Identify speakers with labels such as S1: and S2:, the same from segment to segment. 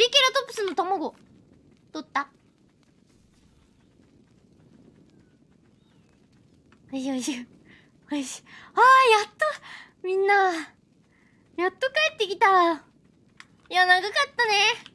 S1: リケラトプスの卵取ったよいしょよいしょおいしいあーやっとみんなやっと帰ってきたいや長かったね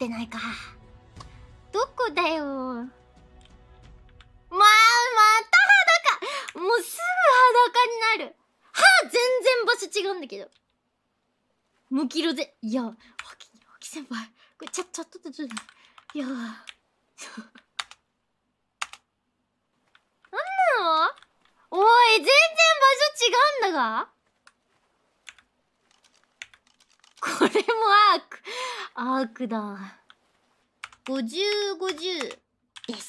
S1: ってないかどこだよまあまた裸もうすぐ裸になる歯全然場所違うんだけどむきろで、いやおきおき先輩これちょちょっとちょっといやなん なのおい全然場所違うんだがこれもアーク。アークだ。50、50です。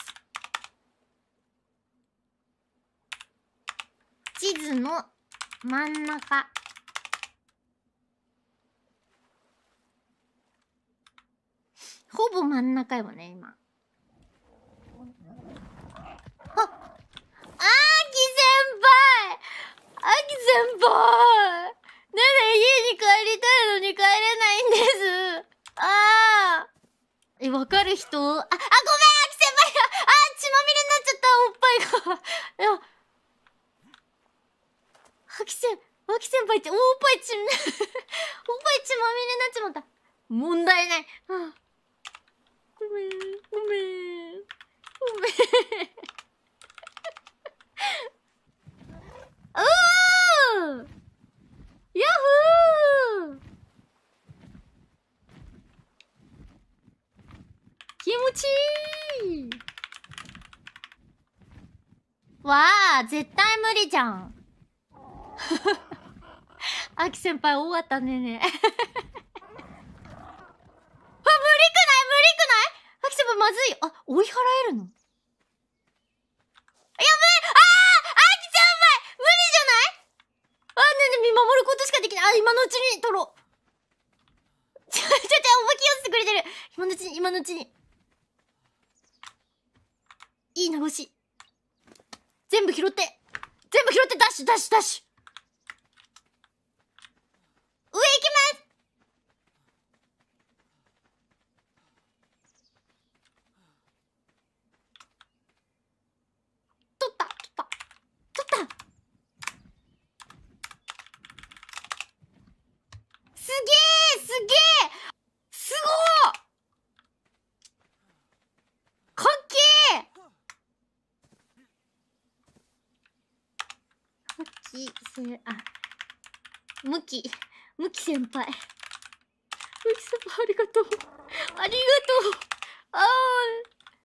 S1: 地図の真ん中。ほぼ真ん中よね、今。あ、あき先輩あき先輩わかる人あ、あ、ごめん秋先輩あ、血まみれになっちゃった、おっぱいが。いや。秋先、秋先輩って、おっぱい血、おっぱい血まみれになっちまった。問題ない。ごめん、ごめん。ごめん。気持ちいいわあ、絶対無理じゃん。あ き先輩、終わったねね。あ、無理くない無理くないあき先輩、まずい。あ、追い払えるのやべえあああき先輩無理じゃないあ、ねね、見守ることしかできない。あ、今のうちに取ろう。ちょ、ちょ、ちょ、おいけ寄せてくれてる。今のうちに、今のうちに。いい全部拾って全部拾ってダッシュダッシュダッシュ上行きますすげえきせあむきむき先輩むき先輩ありがとうありがとうああ